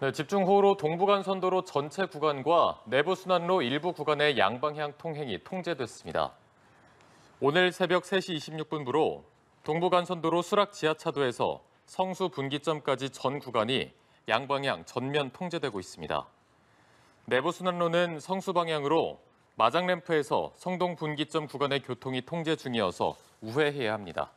네, 집중호우로 동부간선도로 전체 구간과 내부순환로 일부 구간의 양방향 통행이 통제됐습니다. 오늘 새벽 3시 26분부로 동부간선도로 수락 지하차도에서 성수 분기점까지 전 구간이 양방향 전면 통제되고 있습니다. 내부순환로는 성수 방향으로 마장램프에서 성동 분기점 구간의 교통이 통제 중이어서 우회해야 합니다.